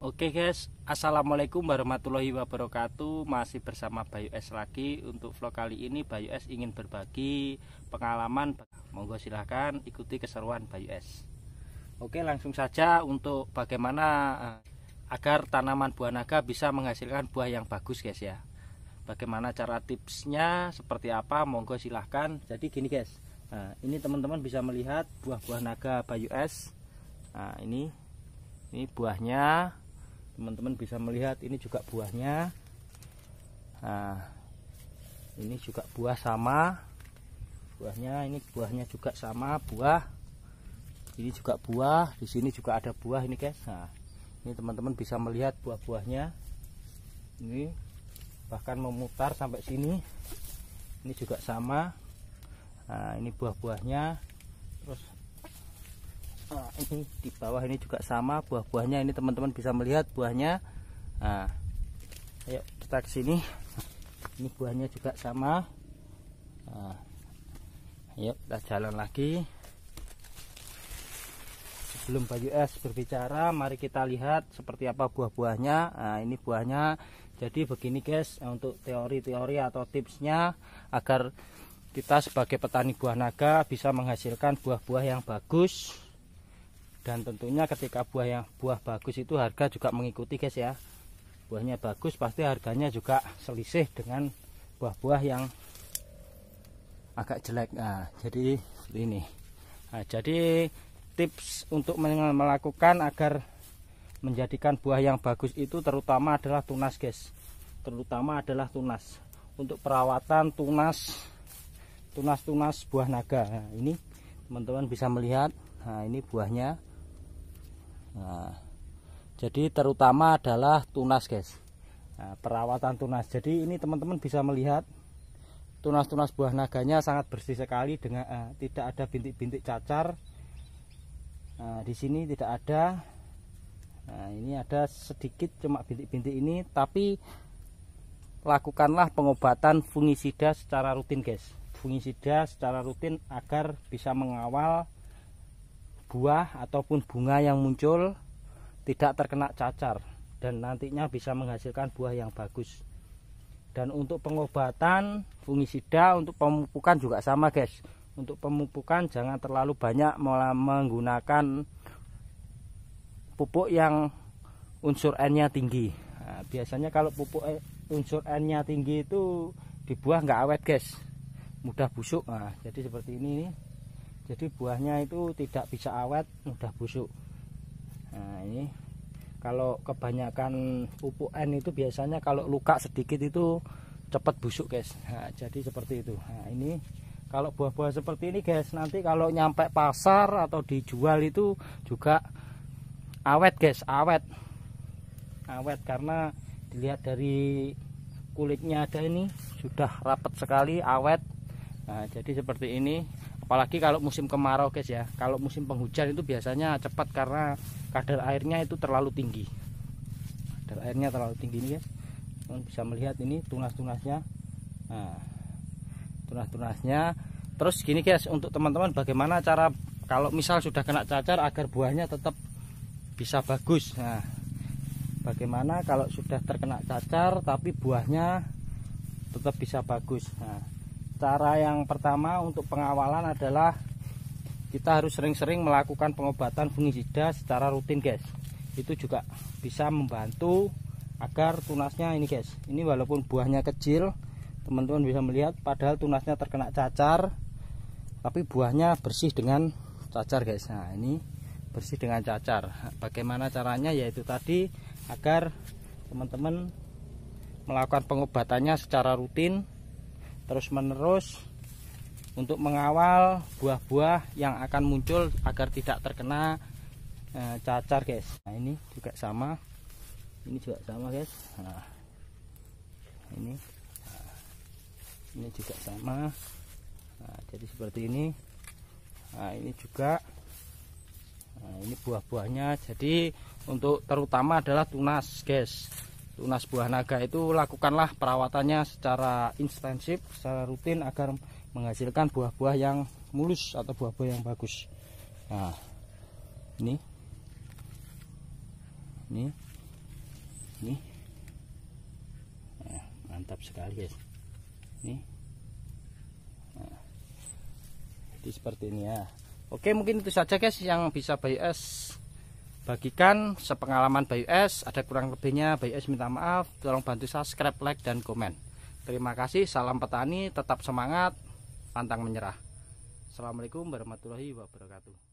Oke guys, Assalamualaikum warahmatullahi wabarakatuh Masih bersama Bayu S lagi Untuk vlog kali ini Bayu S ingin berbagi pengalaman Monggo silahkan ikuti keseruan Bayu S Oke langsung saja untuk bagaimana eh, agar tanaman buah naga bisa menghasilkan buah yang bagus guys ya Bagaimana cara tipsnya seperti apa monggo silahkan Jadi gini guys nah, Ini teman-teman bisa melihat buah-buah naga Bayu S nah, Ini ini buahnya teman-teman bisa melihat ini juga buahnya nah ini juga buah sama buahnya ini buahnya juga sama buah ini juga buah di sini juga ada buah ini guys nah ini teman-teman bisa melihat buah-buahnya ini bahkan memutar sampai sini ini juga sama nah ini buah-buahnya terus Nah, ini di bawah ini juga sama buah-buahnya ini teman-teman bisa melihat buahnya nah, ayo kita ke sini ini buahnya juga sama nah, ayo kita jalan lagi sebelum Bayu s berbicara mari kita lihat seperti apa buah-buahnya nah, ini buahnya jadi begini guys untuk teori-teori atau tipsnya agar kita sebagai petani buah naga bisa menghasilkan buah-buah yang bagus dan tentunya ketika buah yang buah bagus itu harga juga mengikuti guys ya buahnya bagus pasti harganya juga selisih dengan buah-buah yang agak jelek nah, jadi ini nah, jadi tips untuk melakukan agar menjadikan buah yang bagus itu terutama adalah tunas guys terutama adalah tunas untuk perawatan tunas tunas-tunas buah naga nah, ini teman-teman bisa melihat nah ini buahnya Nah, jadi terutama adalah tunas guys. Nah, perawatan tunas. Jadi ini teman-teman bisa melihat tunas-tunas buah naganya sangat bersih sekali dengan eh, tidak ada bintik-bintik cacar. Nah, di sini tidak ada. Nah, ini ada sedikit cuma bintik-bintik ini tapi lakukanlah pengobatan fungisida secara rutin guys fungisida secara rutin agar bisa mengawal buah ataupun bunga yang muncul tidak terkena cacar dan nantinya bisa menghasilkan buah yang bagus dan untuk pengobatan fungisida untuk pemupukan juga sama guys untuk pemupukan jangan terlalu banyak malah menggunakan pupuk yang unsur N-nya tinggi nah, biasanya kalau pupuk eh, unsur N-nya tinggi itu di buah nggak awet guys mudah busuk nah, jadi seperti ini nih jadi buahnya itu tidak bisa awet mudah busuk nah ini kalau kebanyakan pupuk N itu biasanya kalau luka sedikit itu cepat busuk guys nah, jadi seperti itu nah, ini kalau buah-buah seperti ini guys nanti kalau nyampe pasar atau dijual itu juga awet guys awet awet karena dilihat dari kulitnya ada ini sudah rapat sekali awet nah, jadi seperti ini apalagi kalau musim kemarau guys ya kalau musim penghujan itu biasanya cepat karena kadar airnya itu terlalu tinggi kadar airnya terlalu tinggi nih guys Kalian bisa melihat ini tunas-tunasnya nah, tunas-tunasnya terus gini guys untuk teman-teman bagaimana cara kalau misal sudah kena cacar agar buahnya tetap bisa bagus nah bagaimana kalau sudah terkena cacar tapi buahnya tetap bisa bagus nah cara yang pertama untuk pengawalan adalah kita harus sering-sering melakukan pengobatan fungisida secara rutin guys itu juga bisa membantu agar tunasnya ini guys ini walaupun buahnya kecil teman-teman bisa melihat padahal tunasnya terkena cacar tapi buahnya bersih dengan cacar guys nah ini bersih dengan cacar bagaimana caranya yaitu tadi agar teman-teman melakukan pengobatannya secara rutin terus-menerus untuk mengawal buah-buah yang akan muncul agar tidak terkena eh, cacar guys nah ini juga sama ini juga sama guys nah, ini nah, ini juga sama nah, jadi seperti ini nah ini juga nah, ini buah-buahnya jadi untuk terutama adalah tunas guys tunas buah naga itu lakukanlah perawatannya secara intensif, secara rutin agar menghasilkan buah-buah yang mulus atau buah-buah yang bagus. Nah, ini, ini, ini, nah, mantap sekali guys. Ini, nah, jadi seperti ini ya. Oke, mungkin itu saja guys yang bisa bias bagikan sepengalaman Bayu S ada kurang lebihnya Bayu S minta maaf tolong bantu subscribe like dan komen terima kasih salam petani tetap semangat pantang menyerah Assalamualaikum warahmatullahi wabarakatuh